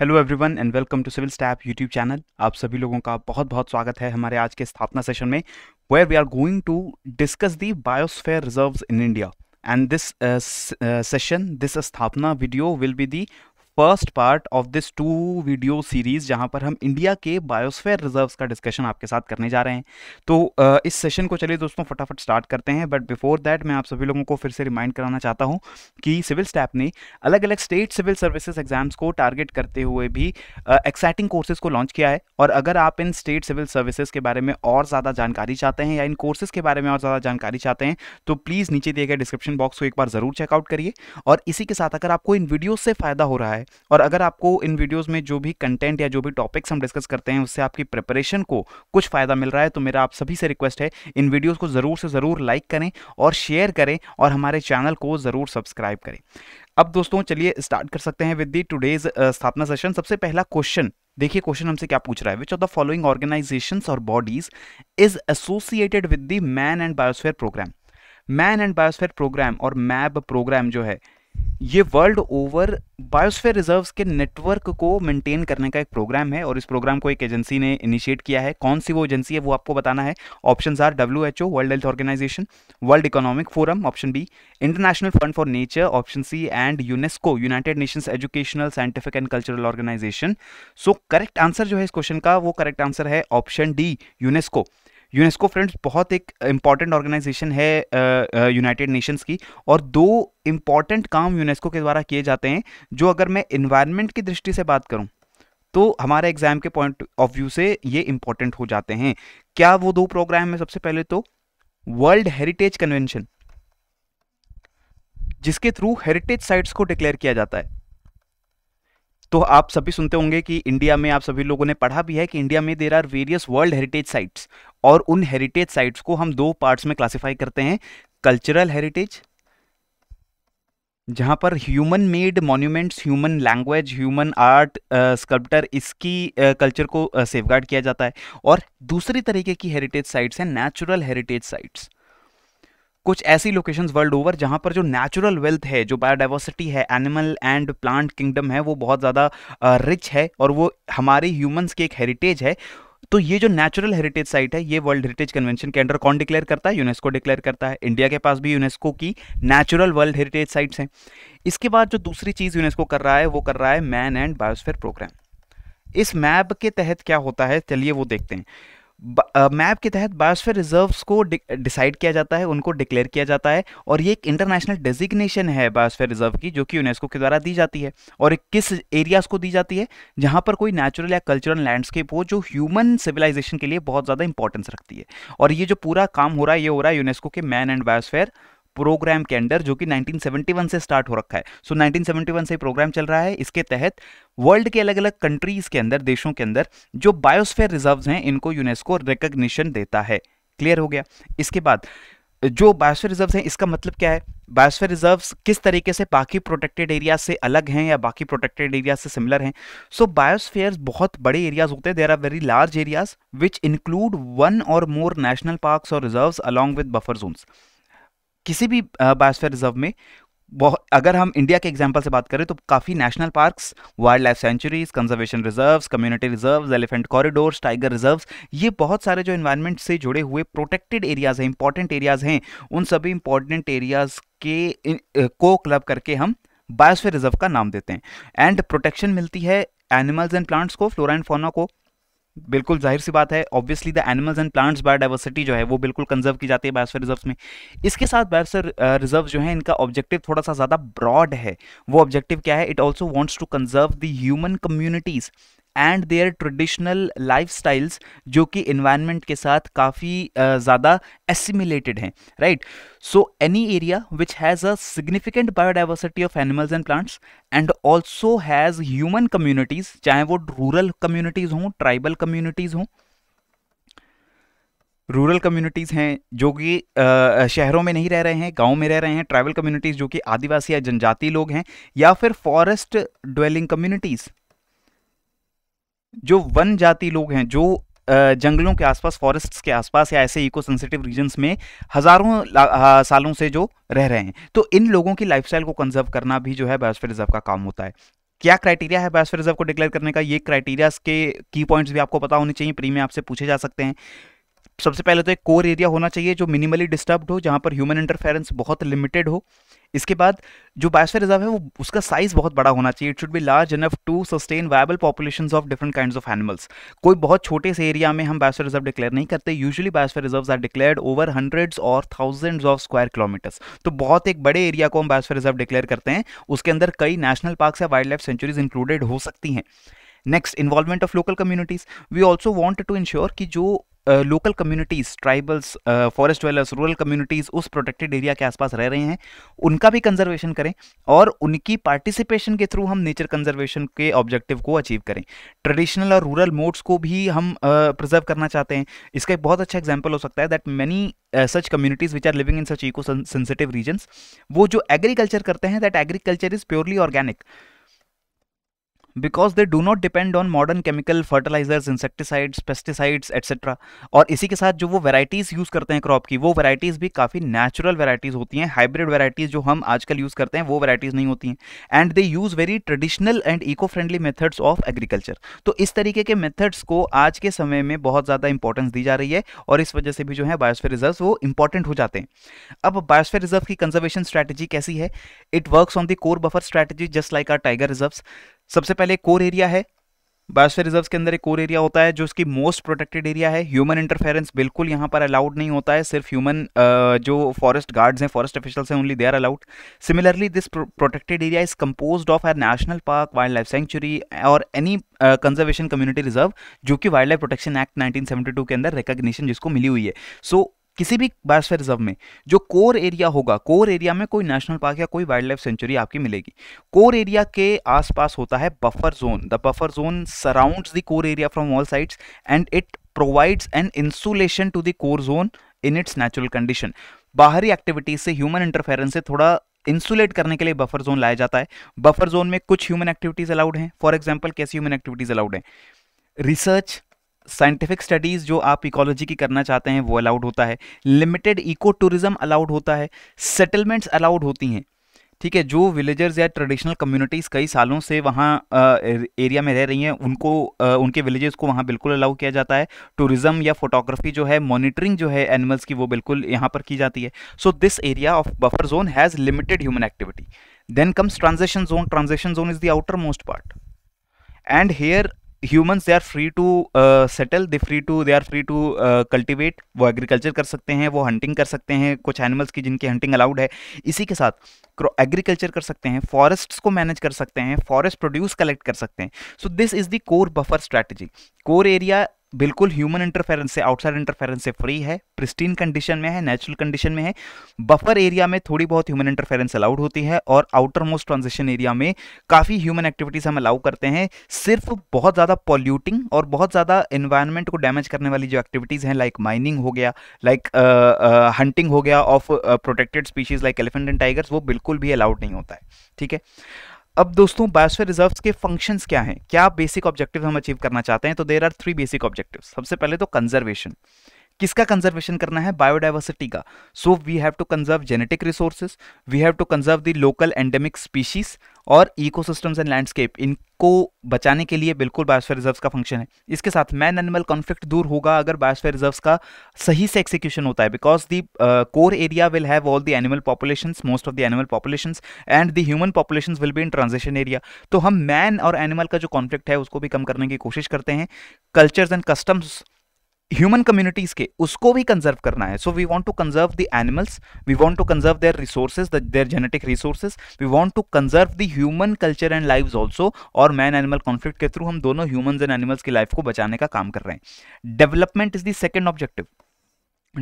Hello everyone and welcome to CivilsTap YouTube channel आप सभी लोगों का बहुत बहुत स्वागत है हमारे आज के स्थापना सेशन में where we are going to discuss the biosphere reserves in India and this session this स्थापना video will be the first part of this two video series जहां पर हम इंडिया के बायोस्फेयर रिजर्व्स का डिस्कशन आपके साथ करने जा रहे हैं तो इस सेशन को चलिए दोस्तों फटाफट स्टार्ट करते हैं बट बिफोर दैट मैं आप सभी लोगों को फिर से रिमाइंड कराना चाहता हूं कि सिविल स्टैप ने अलग अलग स्टेट सिविल सर्विसेज एग्जाम्स को टारगेट करते हुए भी एक्साइटिंग uh, कोर्सेज को लॉन्च किया है और अगर आप इन स्टेट सिविल सर्विसेज के बारे में और ज़्यादा जानकारी चाहते हैं या इन कोर्सेज के बारे में और ज़्यादा जानकारी चाहते हैं तो प्लीज़ नीचे दिए गए डिस्क्रिप्शन बॉक्स को एक बार ज़रूर चेकआउट करिए और इसी के साथ अगर आपको इन वीडियोज़ से फ़ायदा हो रहा है और अगर आपको इन वीडियोज़ में जो भी कंटेंट या जो भी टॉपिक्स हम डिस्कस करते हैं उससे आपकी प्रिपरेशन को कुछ फ़ायदा मिल रहा है तो मेरा आप सभी से रिक्वेस्ट है इन वीडियोज़ को ज़रूर से ज़रूर लाइक करें और शेयर करें और हमारे चैनल को ज़रूर सब्सक्राइब करें अब दोस्तों चलिए स्टार्ट कर सकते हैं विद दी टूडेज स्थापना सेशन सबसे पहला क्वेश्चन देखिए क्वेश्चन हमसे क्या पूछ रहा है which of the following organisation और bodies is associated with the man and biosphere programme man and biosphere programme और मैब प्रोग्राम जो है ये वर्ल्ड ओवर बायोस्फेयर रिजर्व्स के नेटवर्क को मेंटेन करने का एक प्रोग्राम है और इस प्रोग्राम को एक एजेंसी ने इनिशिएट किया है कौन सी वो एजेंसी है वो आपको बताना है option are W H O World Health Organization World Economic Forum option B International Fund for Nature option C and UNESCO United Nations Educational Scientific and Cultural Organization so correct answer जो है इस question का वो correct answer है option D UNESCO UNESCO friends बहुत एक important organisation है United Nations की और दो इम्पॉर्टेंट काम यूनेस्को के द्वारा किए जाते हैं जो अगर मैं इन्वायरमेंट की दृष्टि से बात करूँ तो हमारे एग्जाम के पॉइंट ऑफ व्यू से ये इंपॉर्टेंट हो जाते हैं क्या वो दो प्रोग्राम है सबसे पहले तो वर्ल्ड हेरिटेज कन्वेंशन जिसके थ्रू हेरिटेज साइट्स को डिक्लेयर किया जाता है तो आप सभी सुनते होंगे कि इंडिया में आप सभी लोगों ने पढ़ा भी है कि इंडिया में there are various world heritage sites और उन हेरिटेज साइट्स को हम दो पार्ट्स में क्लासिफाई करते हैं कल्चरल हेरिटेज जहाँ पर human made monuments human language human art sculptor इसकी कल्चर uh, को सेफगार्ड uh, किया जाता है और दूसरी तरीके की हेरिटेज साइट्स हैं नेचुरल हेरिटेज साइट्स कुछ ऐसी लोकेशंस वर्ल्ड ओवर जहाँ पर जो नेचुरल वेल्थ है जो बायोडाइवर्सिटी है एनिमल एंड प्लांट किंगडम है वो बहुत ज़्यादा रिच है और वो हमारे ह्यूमंस की एक हेरिटेज है तो ये जो नेचुरल हेरिटेज साइट है ये वर्ल्ड हेरिटेज कन्वेंशन के अंडर कौन डिक्लेयर करता है यूनेस्को डिक्लेयर करता है इंडिया के पास भी यूनेस्को की नेचुरल वर्ल्ड हेरिटेज साइट्स हैं इसके बाद जो दूसरी चीज़ यूनेस्को कर रहा है वो कर रहा है मैन एंड बायोस्फेयर प्रोग्राम इस मैप के तहत क्या होता है चलिए वो देखते हैं मैप के तहत बायोस्फीयर रिजर्व्स को डिसाइड किया जाता है उनको डिक्लेयर किया जाता है और ये एक इंटरनेशनल डेजिग्नेशन है बायोस्फीयर रिजर्व की जो कि यूनेस्को के द्वारा दी जाती है और किस एरियाज़ को दी जाती है जहां पर कोई नेचुरल या कल्चरल लैंडस्केप हो जो ह्यूमन सिविलाइजेशन के लिए बहुत ज़्यादा इंपॉर्टेंस रखती है और ये जो पूरा काम हो रहा है ये हो रहा है यूनेस्को के मैन एंड बायोस्फेयर प्रोग्राम के अंडर जो कि 1971 से स्टार्ट हो रखा है सो so, 1971 से प्रोग्राम चल रहा है इसके तहत वर्ल्ड के अलग अलग कंट्रीज के अंदर देशों के अंदर जो बायोस्फेयर रिजर्व हैं इनको यूनेस्को रिकोगशन देता है क्लियर हो गया इसके बाद जो बायोस्फेयर रिजर्व हैं इसका मतलब क्या है बायोस्फेयर रिजर्व किस तरीके से बाकी प्रोटेक्टेड एरिया से अलग हैं या बाकी प्रोटेक्टेड एरिया से सिमिलर हैं सो so, बहुत बड़े एरियाज होते हैं there are very large areas which include one और मोर नेशनल पार्क और reserve along with buffer zones किसी भी बायोस्फीयर रिजर्व में बहुत अगर हम इंडिया के एग्जाम्पल से बात करें तो काफ़ी national parks wildlife sanctuaries conservation reserves community reserves elephant corridors tiger reserves ये बहुत सारे जो इन्वायरमेंट से जुड़े हुए प्रोटेक्टेड एरियाज़ हैं इंपॉर्टेंट एरियाज़ हैं उन सभी इंपॉर्टेंट एरियाज़ के इन, को क्लब करके हम बायोस्फीयर रिजर्व का नाम देते हैं एंड प्रोटेक्शन मिलती है एनिमल्स एंड प्लांट्स को फ्लोरा एंड फोना को बिल्कुल जाहिर सी बात है obviously the animals and plants biodiversity जो है वो बिल्कुल कंजर्व की जाती है बायोस्फीयर रिजर्व्स में इसके साथ बायोस्फीयर रिजर्व जो है इनका ऑब्जेक्टिव थोड़ा सा ज़्यादा ब्रॉड है वो ऑब्जेक्टिव क्या है it also wants to conserve the human communities and their traditional lifestyles जो कि इन्वायरमेंट के साथ काफ़ी ज़्यादा एसिमिलेटेड हैं right so any area which has a significant biodiversity of animals and plants and also has human communities चाहे वो rural communities हों ट्राइबल कम्युनिटीज़ हों रूरल कम्युनिटीज़ हैं जो कि शहरों में नहीं रह रहे हैं गांव में रह रहे हैं ट्राइबल कम्युनिटीज़ जो कि आदिवासी या जनजाति लोग हैं या फिर फॉरेस्ट ड्वेलिंग कम्युनिटीज़ जो वन जाति लोग हैं जो जंगलों के आसपास फॉरेस्ट्स के आसपास या ऐसे इको सेंसिटिव रीजन्स में हज़ारों सालों से जो रह रहे हैं तो इन लोगों की लाइफ को कंजर्व करना भी जो है बायोस्फीयर रिजर्व का काम होता है क्या क्राइटेरिया है बायोस्फीयर रिजर्व को डिक्लेयर करने का ये क्राइटेरियाज के की पॉइंट्स भी आपको पता होने चाहिए प्री में आपसे पूछे जा सकते हैं सबसे पहले तो एक कोर एरिया होना चाहिए जो मिनिमली डिस्टर्ब्ड हो जहाँ पर ह्यूमन इंटरफेरेंस बहुत लिमिटेड हो इसके बाद जो बायोस्फीयर रिजर्व है वो उसका साइज बहुत बड़ा होना चाहिए it should be large enough to sustain viable population of different kind of animals कोई बहुत छोटे से एरिया में हम बायोस्फीयर रिजर्व डिक्लेयर नहीं करते usually biosphere reserve are declare over hundreds और थाउजेंड्स ऑफ स्क्वायर किलोमीटर्स तो बहुत एक बड़े एरिया को हम बायोस्फीयर रिजर्व डिक्लेयर करते हैं उसके अंदर कई नेशनल पार्क या वाइल्ड लाइफ सेंचुरीज इंक्लूडेड हो सकती हैं next involvement of local communities we also want to ensure कि जो local communities tribals forest dwellers rural communities उस प्रोटेक्टेड एरिया के आसपास रह रहे हैं उनका भी कंजर्वेशन करें और उनकी पार्टिसिपेशन के थ्रू हम नेचर कंजर्वेशन के ऑब्जेक्टिव को अचीव करें ट्रेडिशनल और रूरल मोड्स को भी हम प्रिजर्व करना चाहते हैं इसका एक बहुत अच्छा एग्जाम्पल हो सकता है that many such communities which are living in such eco sensitive regions वो जो एग्रीकल्चर करते हैं that agriculture is purely organic because they do not depend on modern chemical fertilizers insecticides pesticides etcetera और इसी के साथ जो वो वैराइटीज यूज़ करते हैं क्रॉप की वो वैराइटीज भी काफ़ी नेचुरल वैराइटीज होती हैं हाइब्रिड वैराइटीज़ जो हम आजकल यूज़ करते हैं वो वैराइटीज़ नहीं होती हैं and they use very traditional and eco friendly methods of agriculture तो इस तरीके के मेथड्स को आज के समय में बहुत ज़्यादा इंपॉर्टेंस दी जा रही है और इस वजह से भी जो है बायोस्फेयर रिजर्व वो इंपॉर्टेंट हो जाते हैं अब बायोस्फेयर रिजर्व की कंजर्वेशन स्ट्रैटेजी कैसी है it works on the core buffer strategy just like our tiger reserves सबसे पहले कोर एरिया है बायोस्फेयर रिजर्व्स के अंदर एक कोर एरिया होता है जो इसकी मोस्ट प्रोटेक्टेड एरिया है ह्यूमन इंटरफेरेंस बिल्कुल यहाँ पर अलाउड नहीं होता है सिर्फ ह्यूमन जो फॉरेस्ट गार्ड्स हैं फॉरेस्ट ऑफिशियल्स हैं only they are allowed similarly this protected area is compose of our national park wildlife sanctuary और एनी कंजर्वेशन कम्युनिटी रिजर्व जो कि wildlife protection act nineteen के अंदर recognition जिसको मिली हुई है सो so, किसी भी बायोस्फीयर रिजर्व में जो कोर एरिया होगा कोर एरिया में कोई नेशनल पार्क या कोई वाइल्ड लाइफ सेंचुरी आपकी मिलेगी कोर एरिया के आसपास होता है buffer zone the buffer zone surrounds the core area from all sides and it provides an insulation to the core zone in its natural condition बाहरी activities से human interference से थोड़ा इंसुलेट करने के लिए बफर जोन लाया जाता है बफर जोन में कुछ ह्यूमन एक्टिविटीज अलाउड हैं फॉर एग्जाम्पल कैसी ह्यूमन एक्टिविटीज अलाउड हैं रिसर्च साइंटिफिक स्टडीज़ जो आप इकोलॉजी की करना चाहते हैं वो अलाउड होता है लिमिटेड इको टूरिज्म अलाउड होता है सेटलमेंट्स अलाउड होती हैं ठीक है जो विलेजर्स या ट्रेडिशनल कम्युनिटीज़ कई सालों से वहाँ एरिया में रह रही हैं उनको आ, उनके विलेजेस को वहाँ बिल्कुल अलाउ किया जाता है टूरिज़्म या फोटोग्राफी जो है मॉनिटरिंग जो है एनिमल्स की वो बिल्कुल यहाँ पर की जाती है so this area of buffer zone has limited human activity then comes transaction zone transaction zone is the outer most part and here humans they are free to settle they free to they are free to cultivate वो agriculture कर सकते हैं वो hunting कर सकते हैं कुछ animals की जिनकी हंटिंग अलाउड है इसी के साथ एग्रीकल्चर कर सकते हैं फॉरेस्ट्स को मैनेज कर सकते हैं फॉरेस्ट प्रोड्यूस कलेक्ट कर सकते हैं so this is the core buffer strategy core area बिल्कुल ह्यूमन इंटरफेरेंस से आउटसाइड इंटरफेरेंस से फ्री है प्रिस्टीन कंडीशन में है नेचुरल कंडीशन में है बफर एरिया में थोड़ी बहुत ह्यूमन इंटरफेरेंस अलाउड होती है और आउटर मोस्ट ट्रांजिशन एरिया में काफ़ी ह्यूमन एक्टिविटीज़ हम अलाउ करते हैं सिर्फ बहुत ज़्यादा पॉल्यूटिंग और बहुत ज़्यादा इन्वायरमेंट को डैमेज करने वाली जो एक्टिविटीज़ हैं लाइक माइनिंग हो गया लाइक हंटिंग uh, uh, हो गया of protected species like elephant and tigers वो बिल्कुल भी अलाउड नहीं होता है ठीक है अब दोस्तों बायोस्फीयर रिजर्व्स के फंक्शंस क्या हैं क्या बेसिक ऑब्जेक्टिव हम अचीव करना चाहते हैं तो there are three basic objective सबसे पहले तो कंजर्वेशन किसका कंजर्वेशन करना है बायोडाइवर्सिटी का so we have to conserve genetic resources we have to conserve the local endemic species और इकोसिस्टम्स एंड लैंडस्केप इनको बचाने के लिए बिल्कुल बायोस्फीयर रिजर्व्स का फंक्शन है इसके साथ मैन एनिमल कॉन्फ्लिक्ट दूर होगा अगर बायोस्फीयर रिजर्व्स का सही से एक्सिक्यूशन होता है because the core area will have all the animal population most of the animal population and the human population will be in transition area तो हम मैन और एनिमल का जो कॉन्फ्लिक्ट है उसको भी कम करने की कोशिश करते हैं cultures and customs human communities के उसको भी कंजर्व करना है so we want to conserve the animals we want to conserve their resources their genetic resources we want to conserve the human culture and live also और man animal conflict के through हम दोनों human and animals की life को बचाने का काम कर रहे हैं development is the second objective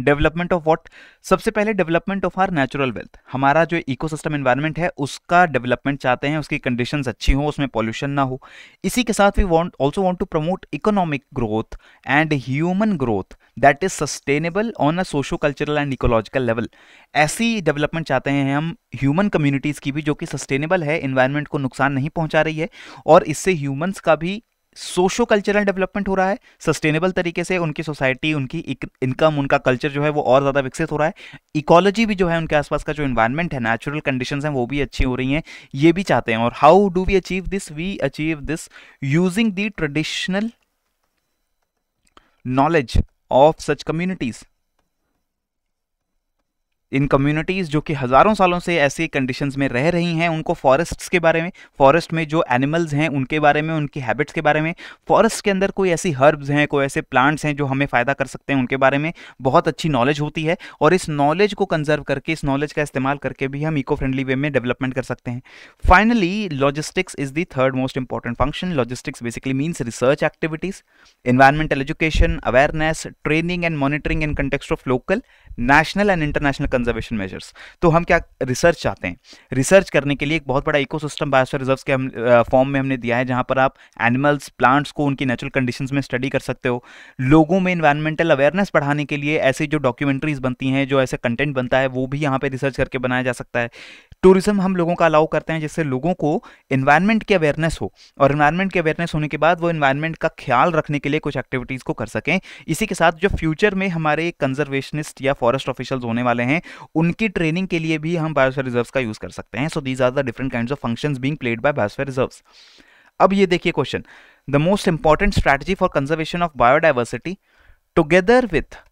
development of what सबसे पहले development of our natural wealth हमारा जो इकोसिस्टम इन्वायरमेंट है उसका डेवलपमेंट चाहते हैं उसकी कंडीशन अच्छी हों उसमें पॉल्यूशन ना हो इसी के साथ we want also want to promote economic growth and human growth that is sustainable on a socio cultural and ecological level ऐसी डेवलपमेंट चाहते हैं हम ह्यूमन कम्युनिटीज़ की भी जो कि सस्टेनेबल है इन्वायरमेंट को नुकसान नहीं पहुंचा रही है और इससे ह्यूमंस का भी सोशो कल्चरल डेवलपमेंट हो रहा है सस्टेनेबल तरीके से उनकी सोसाइटी उनकी इनकम उनका कल्चर जो है वो और ज़्यादा विकसित हो रहा है इकोलॉजी भी जो है उनके आसपास का जो इन्वायरमेंट है नेचुरल कंडीशन हैं वो भी अच्छी हो रही हैं ये भी चाहते हैं और how do we achieve this we achieve this using the traditional knowledge of such communities in communities जो कि हज़ारों सालों से ऐसे कंडीशन में रह रही हैं उनको फॉरेस्ट्स के बारे में फॉरेस्ट में जो एनिमल्स हैं उनके बारे में उनकी हैबिट्स के बारे में फॉरेस्ट के अंदर कोई ऐसी हर्ब्स हैं कोई ऐसे प्लांट्स हैं जो हमें फ़ायदा कर सकते हैं उनके बारे में बहुत अच्छी नॉलेज होती है और इस नॉलेज को कंजर्व करके इस नॉलेज का इस्तेमाल करके भी हम इको फ्रेंडली वे में डेवलपमेंट कर सकते हैं finally logistics is the third most important function logistics basically means research activities environmental education awareness training and monitoring in context of local national and international conservation measures तो हम क्या research चाहते हैं research करने के लिए एक बहुत बड़ा इकोसिस्टम बायोस्फीयर रिजर्व्स के हम फॉर्म में हमने दिया है जहाँ पर आप एनिमल्स प्लांट्स को उनकी नेचुरल कंडीशंस में स्टडी कर सकते हो लोगों में इन्वायरमेंटल अवेयरनेस बढ़ाने के लिए ऐसी जो डॉक्यूमेंट्रीज बनती हैं जो ऐसे कंटेंट बनता है वो भी यहाँ पर रिसर्च करके बनाया जा सकता है टूरिज्म हम लोगों का अलाउ करते हैं जिससे लोगों को इन्वायरमेंट की अवेयरनेस हो और इन्वायरमेंट की अवेयरनेस होने के बाद वो इन्वायरमेंट का ख्याल रखने के लिए कुछ एक्टिविटीज़ को कर सकें इसी के साथ जो फ्यूचर में हमारे कंजर्वेशनिस्ट या फॉरेस्ट ऑफिशल्स होने वाले हैं उनकी ट्रेनिंग के लिए भी हम बायोस्फेयर रिजर्व का यूज़ कर सकते हैं so these are the different kind of function being played by biosphere reserves अब ये देखिए question the most important strategy for conservation of biodiversity together with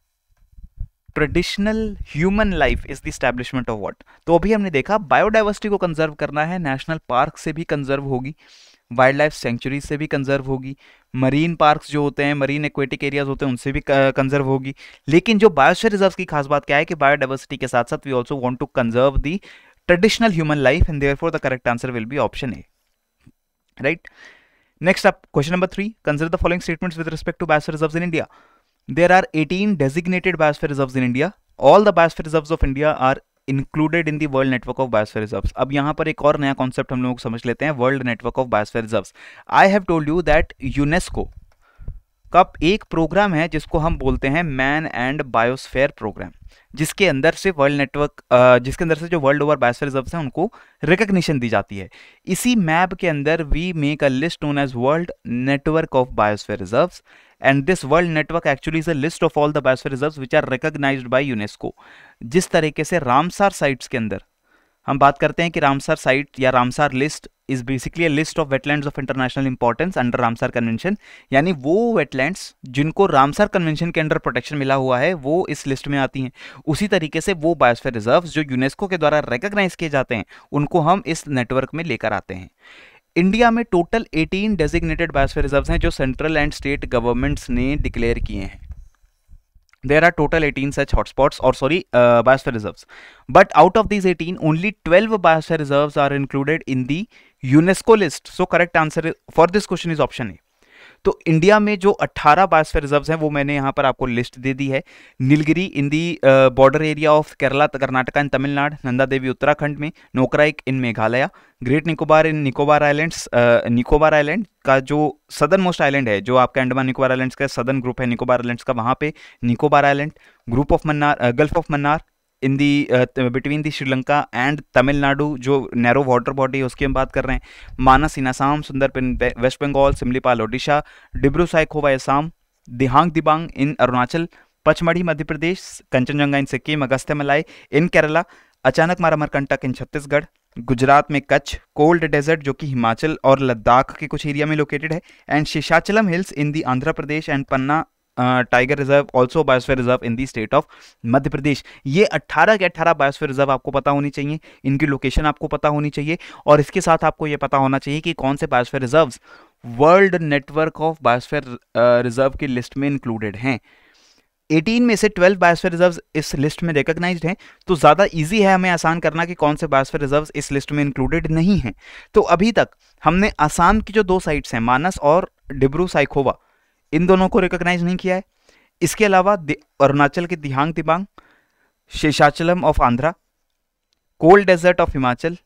traditional human life is the establishment of what तो अभी हमने देखा biodiversity को conserve करना है नेशनल पार्क से भी कंजर्व होगी वाइल्ड लाइफ सेंचुरी से भी कंजर्व होगी मरीन पार्क्स जो होते हैं मरीन एक्वेटिक एरियाज होते हैं उनसे भी कंजर्व होगी लेकिन जो बायोशर रिजर्व की खास बात क्या है कि बायोडाइवर्सिटी के साथ साथ we also want to conserve the traditional human life and their the correct answer will be option A right next up question number three consider the following statements with respect to biosphere reserve in India there are eighteen designated biosphere reserve in India all the biosphere reserve of India are included in the world network of biosphere reserve अब यहां पर एक और नया concept हम लोग समझ लेते हैं world network of biosphere reserve I have told you that UNESCO कप एक प्रोग्राम है जिसको हम बोलते हैं मैन एंड बायोस्फेयर प्रोग्राम जिसके अंदर से वर्ल्ड नेटवर्क जिसके अंदर से जो वर्ल्ड ओवर बायोस्फेयर रिजर्व हैं उनको रिकग्निशन दी जाती है इसी मैप के अंदर we make a list known as world network of biosphere reserve and this world network actually is a list of all the biosphere reserve which are recognize by UNESCO जिस तरीके से Ramsar sites के अंदर हम बात करते हैं कि रामसार साइट या Ramsar list is basically list of wetlands of international importance under Ramsar convention यानी वो वेटलैंड्स जिनको रामसर कन्वेंशन के अंडर प्रोटेक्शन मिला हुआ है वो इस लिस्ट में आती हैं उसी तरीके से वो बायोस्फेयर रिजर्व जो यूनेस्को के द्वारा रिकोगनाइज किए जाते हैं उनको हम इस नेटवर्क में लेकर आते हैं इंडिया में टोटल 18 डेजिग्नेटेड बायोस्फेयर रिजर्व्स हैं जो सेंट्रल एंड स्टेट गवर्नमेंट्स ने डिक्लेयर किए हैं there are total 18 such hotspots और sorry biosphere reserves but out of this 18 only 12 biosphere reserves are included in the UNESCO list so correct answer for this question is option A तो India में जो 18 biosphere reserves हैं वो मैंने यहाँ पर आपको लिस्ट दे दी है Nilgiri in the border area of Kerala Karnataka in Tamil Nadu Nanda Devi Uttarakhand में Nokrek in Meghalaya great Nicobar in Nicobar islands Nicobar island का जो सदर मोस्ट आइलैंड है जो आपका अंडमान निकोबार आइलैंड्स का सदर्न ग्रुप है निकोबार आइलैंड्स का वहाँ पे Nicobar island group of Mannar gulf of Mannar in the between the Sri Lanka and Tamil Nadu जो नैरो वाटर बॉडी है उसकी हम बात कर रहे हैं Manas in Assam Sundarban West Bengal Simlipal Odisha Dibru Saikhowa Assam Dihang Dibang in Arunachal Pachmarhi Madhya Pradesh Kanchenjunga in Sikkim Agasthya Malai in Kerala अचानक मारा मरकंटक इन छत्तीसगढ़ गुजरात में कच्छ कोल्ड डेजर्ट जो कि हिमाचल और लद्दाख के कुछ एरिया में लोकेटेड है and Seshachalam hills in the Andhra Pradesh and Panna tiger reserve also biosphere reserve in the state of Madhya Pradesh ये 18 के 18 बायोस्फेयर रिजर्व आपको पता होनी चाहिए इनकी लोकेशन आपको पता होनी चाहिए और इसके साथ आपको ये पता होना चाहिए कि कौन से biosphere reserve world network of biosphere reserve की लिस्ट में इंक्लूडेड हैं 18 में से 12 बायोस्फीयर रिजर्व्स इस लिस्ट में रिकॉग्नाइज हैं तो ज़्यादा इजी है हमें आसान करना कि कौन से बायोस्फीयर रिजर्व्स इस लिस्ट में इंक्लूडेड नहीं हैं तो अभी तक हमने आसाम की जो दो साइट्स हैं मानस और डिब्रू साइकोवा इन दोनों को रिकॉग्नाइज नहीं किया है इसके अलावा अरुणाचल के Dihang Dibang Seshachalam of Andhra cold desert of Himachal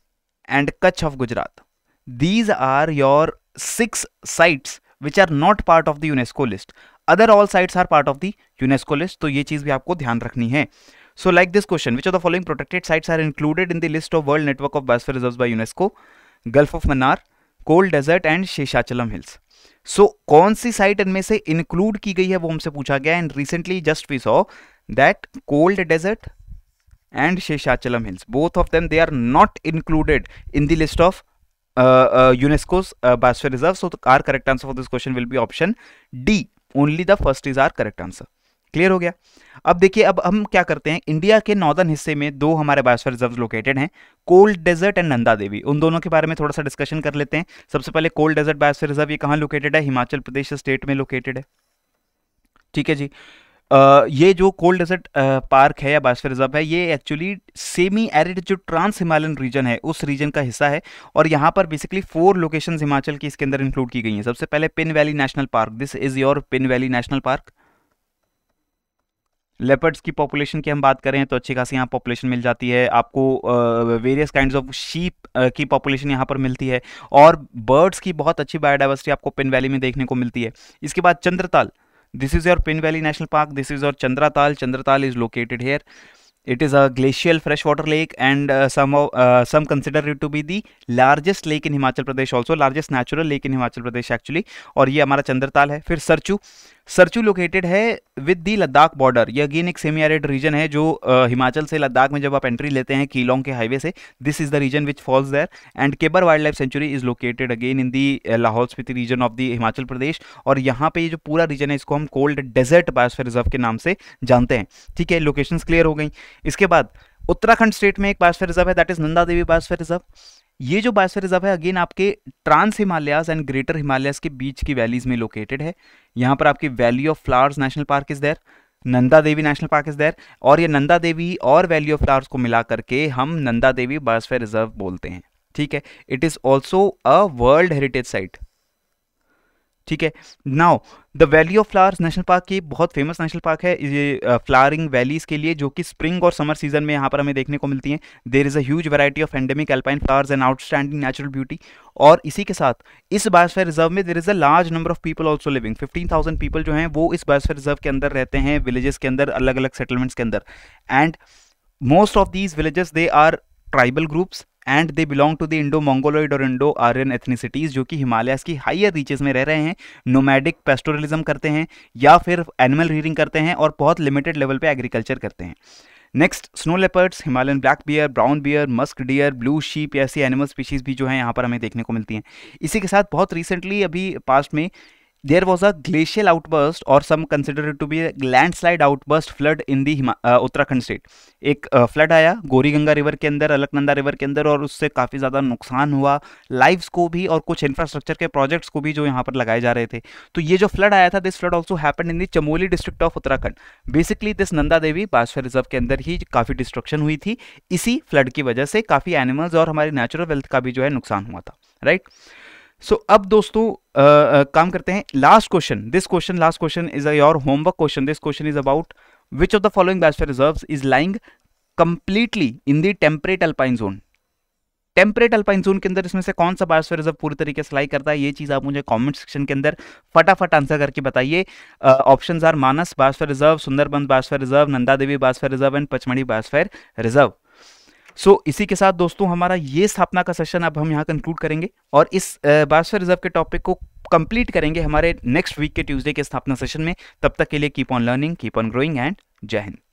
and Kutch of Gujarat these are your six sites which are not part of the UNESCO list other all sites are part of the UNESCO list तो ये चीज भी आपको ध्यान रखनी है so like this question which are the following protected sites are included in the list of world network of biosphere reserves by UNESCO gulf of Mannar cold desert and Seshachalam hills so so, कौन सी site इनमें से include की गई है वो हमसे पूछा गया and recently just we saw that cold desert and Seshachalam hills both of them they are not included in the list of UNESCO biosphere reserve so our correct answer for this question will be option D only the first is our correct answer clear हो गया अब देखिए अब हम क्या करते हैं India के नॉर्दर्न हिस्से में दो हमारे बायोस्फीयर रिजर्व लोकेटेड हैं cold desert and Nanda Devi उन दोनों के बारे में थोड़ा सा डिस्कशन कर लेते हैं सबसे पहले कोल्ड डेजर्ट बायोस्फीयर रिजर्व ये कहाँ लोकेटेड है हिमाचल प्रदेश स्टेट में लोकेटेड है ठीक है जी आ, ये जो कोल्ड डेजर्ट पार्क है या बायोस्फीयर रिजर्व है ये एक्चुअली सेमी एरिड जो ट्रांस हिमालयन रीजन है उस रीजन का हिस्सा है और यहाँ पर बेसिकली फोर लोकेशंस हिमाचल की इसके अंदर इंक्लूड की गई हैं सबसे पहले Pin valley national park this is your Pin valley national park leopards की पॉपुलेशन की हम बात करें तो अच्छी खासी यहाँ पॉपुलेशन मिल जाती है आपको वेरियस काइंड्स ऑफ शीप की पॉपुलेशन यहाँ पर मिलती है और बर्ड्स की बहुत अच्छी बायोडाइवर्सिटी आपको पिन वैली में देखने को मिलती है इसके बाद Chandratal this is your Pin valley national park this is your Chandratal Chandratal is located here it is a glacial fresh water lake and some consider it to be the largest lake in Himachal Pradesh also largest natural lake in Himachal Pradesh actually और ये हमारा चंद्रताल है फिर Sarchu Sarchu located है with the Ladakh border ये again एक semi arid region है जो हिमाचल से लद्दाख में जब आप एंट्री लेते हैं कीलोंग के हाईवे से this is the region which falls there and Kibber wildlife sanctuary is located again in the Lahaul Spiti region of the Himachal Pradesh और यहाँ पे ये जो पूरा रीजन है इसको हम कोल्ड डेजर्ट बायोस्फीयर रिजर्व के नाम से जानते हैं ठीक है लोकेशंस क्लियर हो गई इसके बाद उत्तराखंड स्टेट में एक बायोस्फीयर रिजर्व है that is Nanda Devi biosphere reserve ये जो बायोस्फीयर रिजर्व है अगेन आपके trans Himalayas and greater Himalayas के बीच की वैलीज में लोकेटेड है यहाँ पर आपकी valley of flowers national park is there Nanda Devi national park is there और ये नंदा देवी और वैली ऑफ फ्लावर्स को मिला करके हम नंदा देवी बायोस्फीयर रिजर्व बोलते हैं ठीक है it is also a world heritage site ठीक है now the valley of flowers national park की बहुत फेमस नेशनल पार्क है ये फ्लावरिंग वैलीज के लिए जो कि स्प्रिंग और समर सीजन में यहाँ पर हमें देखने को मिलती हैं there is a huge variety of endemic alpine flowers and outstanding natural beauty और इसी के साथ इस बायोस्फेयर रिजर्व में there is a large number of people also living fifteen thousand people जो हैं वो इस बायोस्फेयर रिजर्व के अंदर रहते हैं विलेजेस के अंदर अलग अलग सेटलमेंट्स के अंदर and most of these villages they are tribal groups and they belong to the Indo Mongoloid और इंडो आर्यन एथनिसिटीज़ जो कि हिमालयस की हाइयर रीचेज में रह रहे हैं नोमैडिक पेस्टोरलिज्म करते हैं या फिर एनिमल रीडिंग करते हैं और बहुत लिमिटेड लेवल पर एग्रीकल्चर करते हैं next snow leopards Himalayan black bear brown bear musk deer blue sheep ऐसी एनिमल स्पीशीज़ भी जो है यहाँ पर हमें देखने को मिलती हैं इसी के साथ बहुत रिसेंटली अभी पास्ट में there was a glacial outburst और some consider to be landslide outburst flood in the Uttarakhand state एक फ्लड uh, आया गोरी गंगा रिवर के अंदर अलकनंदा रिवर के अंदर और उससे काफ़ी ज़्यादा नुकसान हुआ लाइव्स को भी और कुछ इंफ्रास्ट्रक्चर के प्रोजेक्ट्स को भी जो यहाँ पर लगाए जा रहे थे तो ये जो फ्लड आया था this flood also happen in the Chamoli district of Uttarakhand basically this Nanda Devi biosphere reserve के अंदर ही काफ़ी डिस्ट्रक्शन हुई थी इसी फ्लड की वजह से काफ़ी एनिमल्स और हमारे नेचुरल वेल्थ का भी जो है नुकसान हुआ था राइट right? सो so, अब दोस्तों आ, आ, काम करते हैं last question this question last question is your homework question this question is about which of the following biosphere reserve is lying completely in the temperate alpine zone temperate alpine zone के अंदर इसमें से कौन सा biosphere reserve पूरी तरीके से लाई करता है ये चीज़ आप मुझे कमेंट सेक्शन के अंदर फटाफट आंसर करके बताइए options are Manas biosphere reserve Sundarban biosphere reserve Nanda Devi biosphere reserve and Pachmarhi biosphere reserve so so, इसी के साथ दोस्तों हमारा ये स्थापना का सेशन अब हम यहाँ कंक्लूड करेंगे और इस बादशाह रिजर्व के टॉपिक को कंप्लीट करेंगे हमारे नेक्स्ट वीक के ट्यूसडे के स्थापना सेशन में तब तक के लिए keep on learning keep on growing and जय हिंद